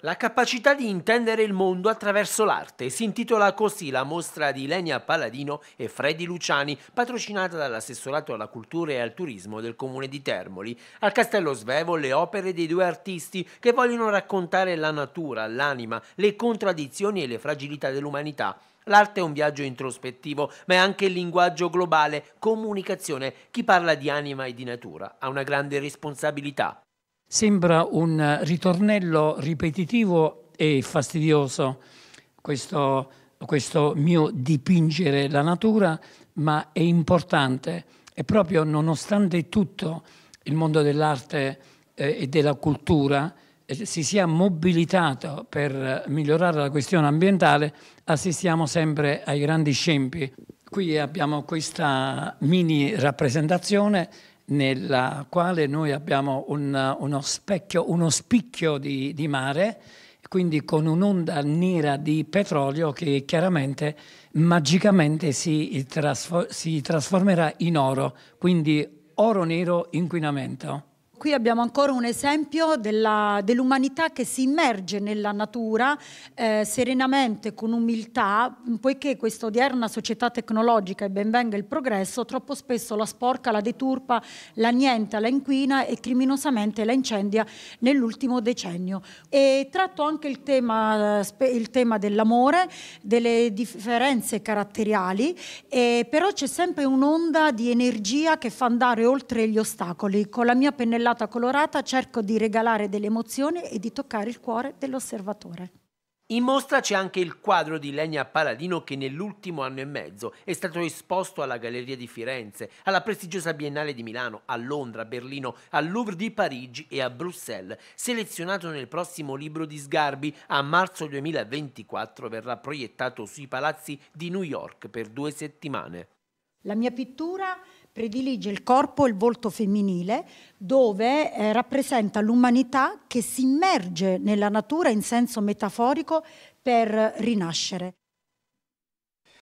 La capacità di intendere il mondo attraverso l'arte si intitola così la mostra di Lenia Palladino e Freddy Luciani, patrocinata dall'assessorato alla cultura e al turismo del comune di Termoli. Al Castello Svevo le opere dei due artisti che vogliono raccontare la natura, l'anima, le contraddizioni e le fragilità dell'umanità. L'arte è un viaggio introspettivo, ma è anche il linguaggio globale, comunicazione. Chi parla di anima e di natura ha una grande responsabilità. Sembra un ritornello ripetitivo e fastidioso questo, questo mio dipingere la natura, ma è importante e proprio nonostante tutto il mondo dell'arte eh, e della cultura eh, si sia mobilitato per migliorare la questione ambientale, assistiamo sempre ai grandi scempi. Qui abbiamo questa mini rappresentazione nella quale noi abbiamo un, uno, specchio, uno spicchio di, di mare, quindi con un'onda nera di petrolio che chiaramente magicamente si, trasfor si trasformerà in oro, quindi oro nero inquinamento. Qui abbiamo ancora un esempio dell'umanità che si immerge nella natura eh, serenamente, con umiltà, poiché questa odierna società tecnologica, e benvenga il progresso, troppo spesso la sporca, la deturpa, la niente, la inquina e criminosamente la incendia nell'ultimo decennio. E tratto anche il tema, eh, il tema dell'amore, delle differenze caratteriali, e però c'è sempre un'onda di energia che fa andare oltre gli ostacoli. Con la mia pennellata cartellata colorata cerco di regalare delle emozioni e di toccare il cuore dell'osservatore. In mostra c'è anche il quadro di Legna Paladino che nell'ultimo anno e mezzo è stato esposto alla Galleria di Firenze, alla prestigiosa Biennale di Milano, a Londra, a Berlino, al Louvre di Parigi e a Bruxelles. Selezionato nel prossimo libro di Sgarbi, a marzo 2024 verrà proiettato sui palazzi di New York per due settimane. La mia pittura predilige il corpo e il volto femminile, dove eh, rappresenta l'umanità che si immerge nella natura in senso metaforico per rinascere.